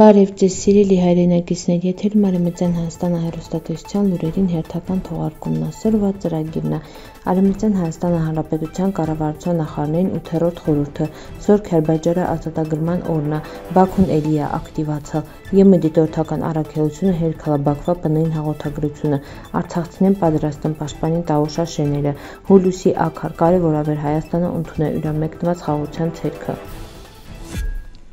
Բարև ձեզ սիրելի հայրենակիցներ, եթեր Մարեմեծյան Հայաստանը հերոստատեսության լուրերին հերթական թողարկումն ասորվա ծրագիրն է։ Արեմեծյան Հայաստանը Հանրապետության կառավարության նախարարներին 8-րդ խորհուրդը Սորգ Հերբաջարը ազատագրման օրն է, Բաքուն Էլիա ակտիվացավ։ ԵՄ դիտորդական առաքելությունը հերքալաբակվա բնային հաղորդագրությունը, Արցախցիներն պատրաստն պաշտպանին Տաուշա շեները, Հուլյուսի ակար կարևորաբար Հայաստանը ընդունել յուրամեկնված խաղության ցերքը։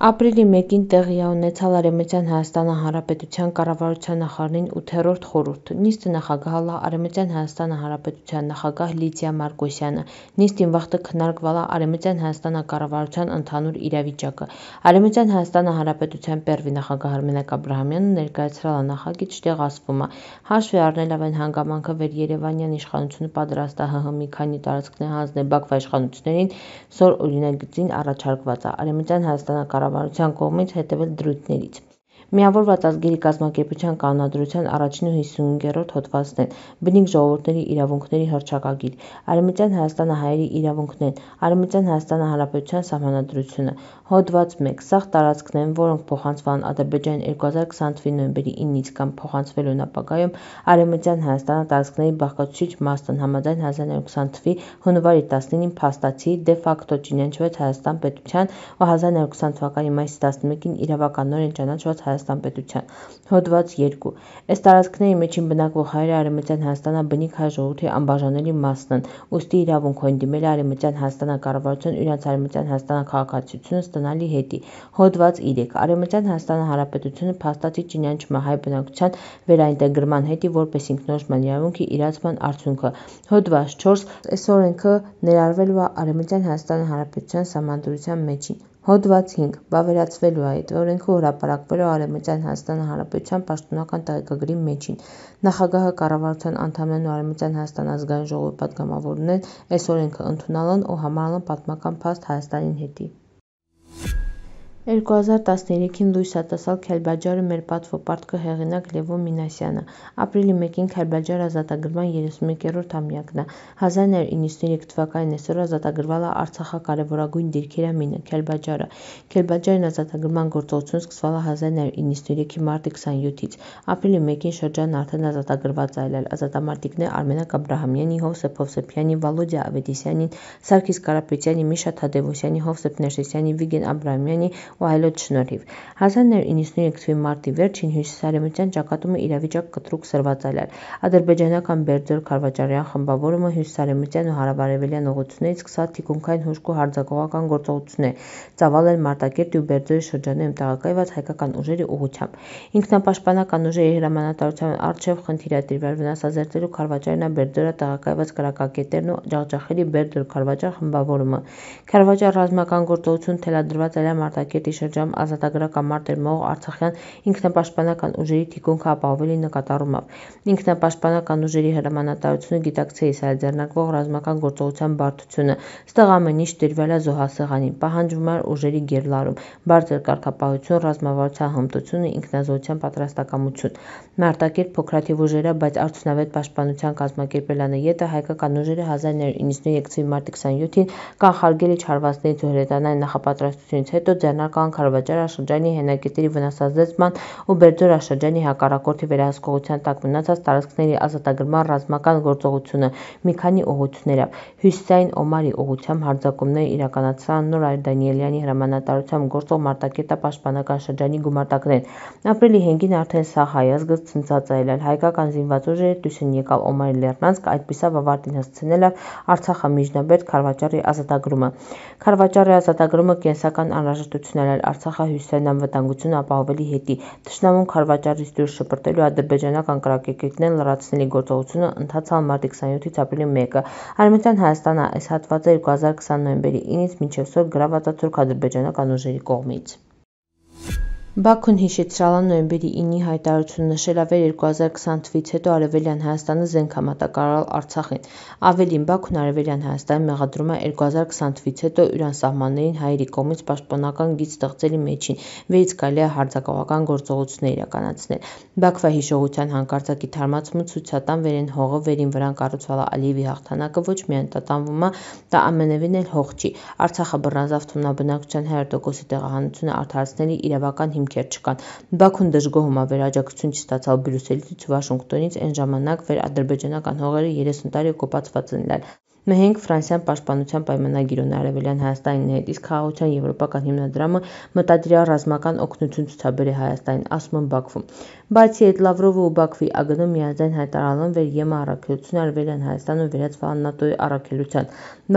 Ապրիլի 1-ին տեղի է ունեցալ Արևմտյան Հայաստանի Հանրապետության կառավարության նախարարին 8-րդ խորհուրդ։ Նիստը նախագահել է Արևմտյան Հայաստանի Հանրապետության նախագահ Լիդիա Մարկոսյանը։ Նիստին վաղը քննարկվել է Արևմտյան Հայաստանի կառավարության ընդհանուր իրավիճակը։ Արևմտյան Հայաստանի Հանրապետության Պերվի նախագահ Արմենակ Աբ รา համյանը ներկայացրել է նախագիծը, որտեղ ասվում է. հաշվի առնելով այն հանգամանքը, որ Երևանյան իշխանությունը պատրաստ է ՀՀ մի քանի տարածքներ հանձնել Բաքվա իշխանություններին, սոր օրինագծին առաջարկված է Արևմտյան Հայաստանի կառավարության կողմից հետևել դրույթներից Միավորված ազգերի կազմակերպության կանոնադրության առաջին ու 55-րդ հոդվածն են, բնիկ ժողովուրդների իրավունքների հռչակագիր, Արևմտյան Հայաստանը հայերի իրավունքն են, Արևմտյան Հայաստանը Հանրապետության Սահմանադրությունը, հոդված 1. Սաղ տարածքն են, որոնք փոխանցվան Ադրբեջանի 2020 թվականի նոյեմբերի 9-ից կամ փոխանցվելու են ապագայում Արևմտյան Հայաստանը տարածքների բաղկացուցիչ մասն համաձայն 1920 թվականի հունվարի 19-ին փաստացի դե ֆակտո ճանաչված Հայաստան պետության ու 1920 թվականի մայիսի 11-ին իրավականորեն ճանաչված Հայաստան Հայաստան պետության։ Հոդված 2։ Այս տարածքների միջին բնակվող հայերը Արևմտյան Հայաստանը բնիկ հայ ժողովրդի անբաժանելի մասն են, ուստի իրավունք են դիմել Արևմտյան Հայաստանը կառավարություն իրենց Արևմտյան Հայաստանը քաղաքացիությունը ստանալի հետի։ Հոդված 3։ Արևմտյան Հայաստանը հարաբերությունը փաստացի ճինյանչմը հայ բնակության վերաինտեգրման հետի որպես ինքնորոշման իրավունքի իրացման արդյունքը։ Հոդված 4 այս օրենքը ներառվելու է Արևմտյան Հայաստանի Հանրապետության համանդրության մեջին։ Հոդված 5. Վավերացվելու է այդ օրենքը հրապարակվելու Արևմտյան Հայաստան Հանրապետության պաշտոնական տարեգրագրի մեջին։ Նախագահը, կառավարության անդամներն ու Արևմտյան Հայաստան Ազգային Ժողովի պատգամավորներն այս օրենքը ընդունալն ու համարալն պատմական փաստ Հայաստանի հետի։ 2013-ին լույս է տեսել «քելբաջարը մեր պատվոպարտքը» հեղինակ լևոն մինասյանը ապրիլի 1-ին քելբաջարը ազատագրման 31-րդ ամյակն է 1993 թվականին այսօր ազատագրվել է արցախը կարևորագույն դիրքերը մինը քելբաջարը քելբաջարին ազատագրման գործողությունը սկսվել է 1993-ի մարտի 27-ից ապրիլի 1-ին շրջանն արդեն ազատագրված է ելել ազատամարտիկներ արմենակ աբրահամյանի հովսեփ հովսեփյանի վալոդյա ավետիսյանի սարգիս կարապետյանի միշա թադևոսյանի հովսեփ ներսեսյանի վիգեն աբրահամյանի ու այլոց շնորհիվ։ 1993 թվականի մարտի վերջին հյուսիսարևմտյան ճակատումը իրավիճակ կտրուկ սրված այլար։ Ադրբեջանական Բերձոր Քարվաճարյան խմբավորումը հյուսիսարևմտյան ու հարավարևելյան ուղղություններից սկսած թիկունքային հուժկ ու հարձակողական գործողություն է ծավալել Մարտակերտի ու Բերձորի շրջաններում տեղակայված հայկական ուժերի ուղղությամբ։ Ինքնապաշտպանական ուժերի հրամանատարության առջև խնդիրատիրվար վնասազերծելու Քարվաճարյան Բերձորա տեղակայված կրակակետերն ու ջախջախելի Բերձոր Քարվաճար խմբավորումը։ Քարվաճար ռազմական գործողություն թելադրված էր Մարտակերտի գետի շրջանում ազատագրական մարտ էր մղող արցախյան ինքնապաշտպանական ուժերի թիկունքը ապահովելի նկատառումով։ Ինքնապաշտպանական ուժերի հրամանատարությունը գիտակցելիս այլ ձեռնարկվող ռազմական գործողության բարդությունը։ Ստեղ ամեն ինչ դրվել է զոհասեղանին, պահանջվում էր ուժերի գերլարում, բարձր կարգապահություն, ռազմավարության հմտությունը, ինքնազոհության պատրաստակամություն։ Մարտակերտ փոքրաթիվ ուժերը, բայց արդյունավետ պաշտպանության կազմակերպելանը ետը հայկական ուժերը 1993 թվականի մարտի 27-ին կանխարգել է չարվածներից ու հրետանային նախապատրաստությունից հետո ձեռնարկել Շրջանական Քարվաճար Աշնջանի հենակետերի վնասազդեցման ու Բերձոր Աշնջանի հակառակորդի վերահսկողության տակ մնացած տարածքների ազատագրման ռազմական գործողությունը մի քանի ուղղություններով Հյուսիսային Օմարի ուղությամբ հարձակումները իրականացան Նոր Դանիելյանի հրամանատարությամբ գործող Մարտակերտա պաշտպանական շրջանի գումարտակներ։ Ապրիլի 5-ին արդեն սա հայազգը ցնցած այլալ հայկական զինված ուժերը դուսին եկավ Օմարի Լեռնանցք, այդպիսով ավարտին հասցնելը Արցախը միջնաբերդ Քարվաճարի ազատագրումը։ Քարվաճարի ազատագրումը կենսական անհրաժեշտություն ներառ Արցախա-հյուսիսային անվտանգությունը ապահովելի հետի, թշնամուն քարվաճառից դուրս շպրտելու ադրբեջանական կրակակետերն լրացնելի գործողությունը ընթացավ մարտի 27-ից ապրիլի 1-ը։ Արևմտյան Հայաստանը այս հատվածը 2020 նոյեմբերի 9-ից մինչև սօր գրավված է թուրք-ադրբեջանական ուժերի կողմից։ Բաքուն հիշեցրալան նոյեմբերի 9-ի հայտարարությունը նշել ավեր 2020 թվից հետո Արևելյան Հայաստանը զենք համատակարարել Արցախին։ Ավելին, Բաքուն Արևելյան Հայաստանին մեղադրում է 2020 թվից հետո Իրան սահմաններին հայերի կողմից պաշտպանական գիծ ստեղծելի մեջին, վերից կարելի է հարձակողական գործողություններ իրականացնել։ Բաքվա հիշողության հանկարծակի թարմացումը ցույցատան Վերեն հողը, վերին վրան կառուցվալա Ալիևի հաղթանակը ոչ միայն տատանվումա, դա ամենևին էլ հող չի։ Արցախը բռնազավթ թունաբնակության 100%-ի տեղահանությունը արդարացնելի իրավական հիմքեր չկան։ Բաքուն դժգոհում է վեր աջակցություն չստացավ Բրյուսելից, Վաշինգտոնից, այն ժամանակ վեր ադրբեջանական հողերը 30 տարի օկուպացված են լալ։ Մհենք Ֆրանսիան պաշտպանության պայմանագիրն Արևելյան Հայաստանին հետ, իսկ Խաղաղության եվրոպական հիմնադրամը մտադրյալ ռազմական օգնություն ցուցաբերի Հայաստանին, ասում են Բաքվում։ Բացի այդ, Լավրովը ու Բաքվի ԱԳՆ-ը միաձայն հայտարարել են վեր ԵՄ առաքելությունը Արևելյան Հայաստանում վերած վան ՆԱՏՕ-ի առաքելության։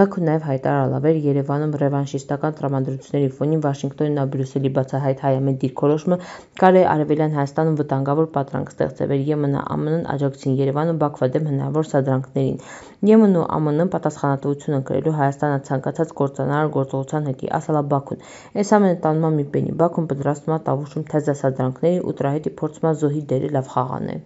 Բաքուն նաև հայտարարել էր Երևանում ռևանշիստական տրամադրությունների ֆոնին Վաշինգտոնին ու Բրյուսելի բացահայտ հայամետ դիրքորոշումը կարելի Արևելյան Հայաստանում վտանգավոր պատրանք ստեղծել էր ԵՄ-ն ԱՄՆ-ն աջակցին Երևանը Բաքվա դեմ հնարավոր սադրանքներին։ ԵՄ-ն ու ԱՄՆ-ն պատասխանատվություն ընկրելու Հայաստանը ցանկացած գործարար գործողության հետի, ասել է Բաքուն։ Այս ամենը տանում է մի պենի։ Բաքուն պատրաստվում է տավուշում թեզ դասադրանքների ու դրա հետի փորձում է զոհի դերը լավ խաղանել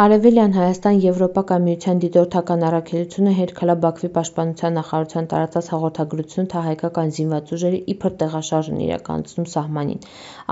արևելյան հայաստան եվրոպական միության դիտորդական առաքելությունը հերքել է բաքվի պաշտպանության նախարարության տարածած հաղորդագրությունը թե հայկական զինված ուժերը իբր տեղաշարժ են իրականացնում սահմանին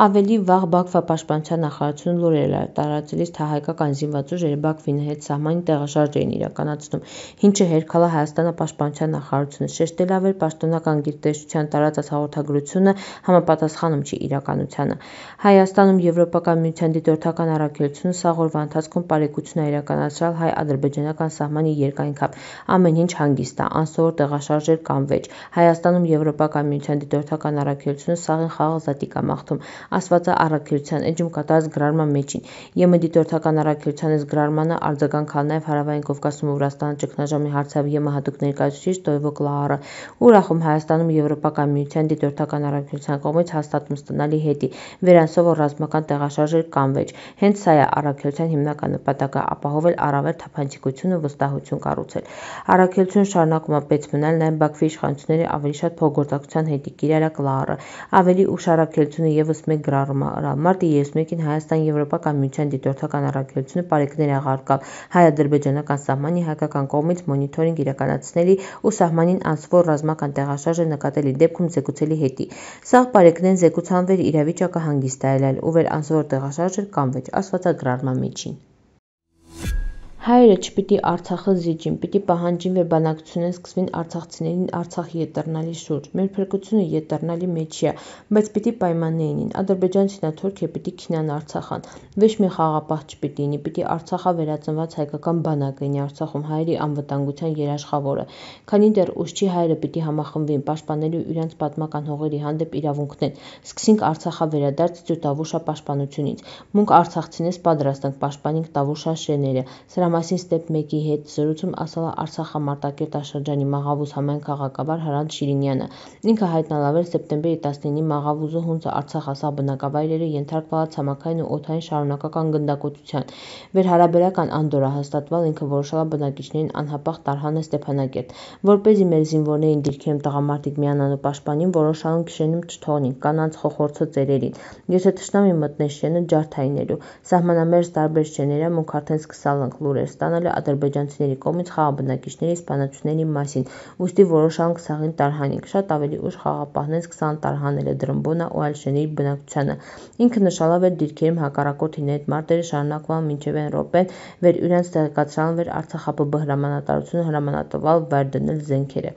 ավելի վաղ բաքվա պաշտպանության նախարարությունը լուրեր էր տարածելիս թե հայկական զինված ուժերը բաքվին հետ սահմանին տեղաշարժ էին իրականացնում ինչը հերքել է հայաստանի պաշտպանության նախարարությունը շեշտելով էր պաշտոնական գիտատեսչության տարածած հաղորդագրությունը համապատասխանում չի իրականությանը հայաստանում եվրոպական միության դիտորդական առաքելությունը սա օրվա ընթացքում տեղեկությունն է իրականացրալ հայ-ադրբեջանական սահմանի երկայն քափ։ Ամեն ինչ հանգիստ է, անսովոր տեղաշարժեր կան վեճ։ Հայաստանում Եվրոպական միության դիտորդական առաքելությունը սաղին խաղը զատիկ է մաղթում։ Ասվածը առաքելության էջում կատարած գրարման մեջին։ ԵՄ դիտորդական առաքելության այս գրարմանը արձագանք կա նաև Հարավային Կովկասում Վրաստանը ճգնաժամի հարցավ ԵՄ հատուկ ներկայացուցիչ Տոյվո Կլահարը։ Ուրախում Հայաստանում Եվրոպական միության դիտորդական առաքելության կողմից հաստատում ստանալի հետի վերանսովոր ռազմական տեղաշարժեր կան վեճ։ Հենց սա է առաքելության հիմնական նպատակը նպատակը ապահովել առավել թափանցիկություն ու վստահություն կառուցել։ Առաքելությունը շարունակում է պետք մնալ նաև Բաքվի իշխանությունների ավելի շատ փոխգործակցության հետի կիրառակ լարը։ Ավելի ուշ առաքելությունը եւս մեկ գրամարտի 31-ին Հայաստան-Եվրոպական միության դիտորդական առաքելությունը բարեկներ աղարկալ հայ-ադրբեջանական սահմանի հայկական կողմից մոնիթորինգ իրականացնելի ու սահմանին անսվոր ռազմական տեղաշարժը նկատելի դեպքում զեկուցելի հետի։ Սա բարեկնեն զեկուցանվեր իրավիճակը հանգստայել ու վեր անսվոր տեղաշարժը կամ վեճ ասվածագրարման միջին։ Հայերը չպիտի Արցախը զիջին, պիտի պահանջին, որ բանակցությունները սկսվին արցախցիներին Արցախի ետռնալի շուրջ։ Մեր փրկությունը ետռնալի մեջ է, բայց պիտի պայմաններինին։ Ադրբեջանցինա Թուրքիա պիտի քինան Արցախան։ Ոչ մի խաղապահ չպիտի լինի, պիտի Արցախա վերածնված հայկական բանակը լինի Արցախում հայերի անվտանգության երաշխավորը։ Քանի դեռ ուշ չի, հայերը պիտի համախմբվեն, պաշտպանելու իրենց պատմական հողերի հանդեպ իրավունքներն։ Սկսենք Արցախա վերադարձ Տավուշա պաշտպանությունից։ Մունք արցախցիներս պատրաստ ենք պաշտպանենք Տավուշա շեները։ Սրա Լամասին ստեփ 1-ի հետ զրույցում ասել է Արցախա-Մարտակերտաշրջանի Մաղավուզ համայնքաղաքավար Հրանտ Շիրինյանը։ Ինքը հայտնալավել սեպտեմբերի 19-ին Մաղավուզու հունձը Արցախ-Ասախ բնակավայրերը ենթարկվել ցամաքային ու օդային շարունակական գնդակոծության։ Վերհարաբերական անդորրը հաստատվալ ինքը որոշել է բնակիչներին անհապաղ տարհանել Ստեփանակերտ, որ เป զի մեր զինվորներին դիրքերում տղամարդիկ միանան ու պաշտպանին, որոնք շարունակ շենում չթողնին, կանանց խոխորցը ծերերին։ Եթե թշնամին մտնեն շենը ջարդայինելու, սահմանամերձ տարբեր շեներամ ու արդեն սկսալ ենք լուրը հաղորդումներ ստանել է ադրբեջանցիների կողմից խաղաբնակիչների սպանությունների մասին, ուստի որոշանք ցաղին տարհանենք։ Շատ ավելի ուշ խաղապահներից 20 տարհանել է Դրմբոնա ու այլ շեների բնակչությանը։ Ինքը նշալավ էր դիրքերում հակառակորդի հետ մարտերը շարունակվան մինչև այն րոպեն, վեր իրենց տեղեկացրալն էր Արցախ ՀՊԲ հրամանատարությունը հրամանատվալ վայր դնել զենքերը։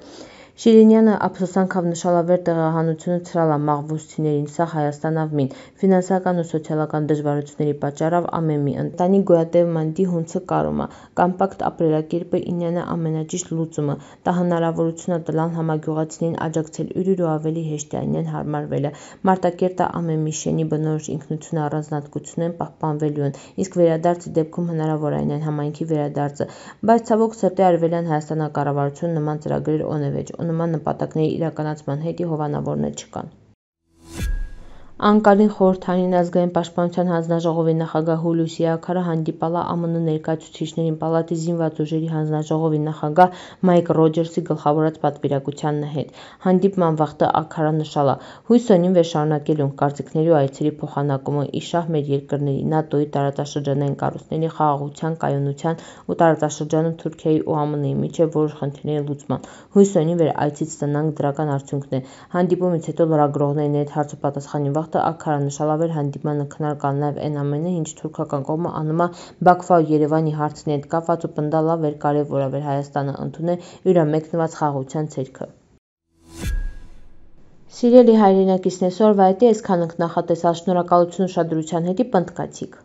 Շիրինյանը ափսոսանքավ նշալավեր տեղահանությունը ցրալ է մաղվուստիներին, սա Հայաստանավին, ֆինանսական ու սոցիալական դժվարությունների պատճառով ամեն մի ընտանի գոյատև մանդի հունցը կարում է, կամպակտ ապրելակերպը ինյանը ամենաճիշտ լուծումը, դա հնարավորություն է տլան համագյուղացիներին աջակցել յուրուր ու ավելի հեշտյանյան հարմարվելը, Մարտակերտը ամեն մի շենի բնորոշ ինքնությունը առանձնատկությունեն պահպանվելու են, իսկ վերադարձի դեպքում հնարավոր այն համայնքի վերադարձը, բայց ցավոք սրտի արևելյան Հայաստանա կառավարությունը նման ծրագրեր օնևեջ ու նման նպատակների իրականացման հետ ի հովանավորներ չկան Անկարին խորհրդարանի ազգային պաշտպանության հանձնաժողովի նախագահ Հուլյուսի Աքարը հանդիպալ է ԱՄՆ ներկայացուցիչներին պալատի զինված ուժերի հանձնաժողովի նախագահ Մայք Ռոջերսի գլխավորած պատվիրակությանն հետ։ Հանդիպման վախտը Աքարը նշել է. «Հույս ունիմ, որ շարունակելու ենք կարծիքների ու այցերի փոխանակումը՝ ի շահ մեր երկրների, ՆԱՏՕ-ի, տարածաշրջանային կառույցների խաղաղության, կայունության ու տարածաշրջանում Թուրքիայի ու ԱՄՆ-ի միջև որոշ խնդիրների լուծման։ Հույս ունիմ, որ այցից ստանանք դրական արդյունքներ»։ Հանդիպումից հետո լրագրողների հետ հարցոպատասխանի վաղ մարտը աքարանշավաբեր հանդիպմանը քննարկալ նաև այն ամենը, ինչ թուրքական կողմը անում ա Բաքվա ու Երևանի հարցի հետ կապված ու պնդալ ա վեր կարևորաբար Հայաստանը ընդունել իր մեկնված խաղաղության ցերքը։ Սիրելի հայրենակիցներ, այսօր վայտի այսքանք նախատեսած շնորհակալություն ուշադրության հետ, պնդկացիք։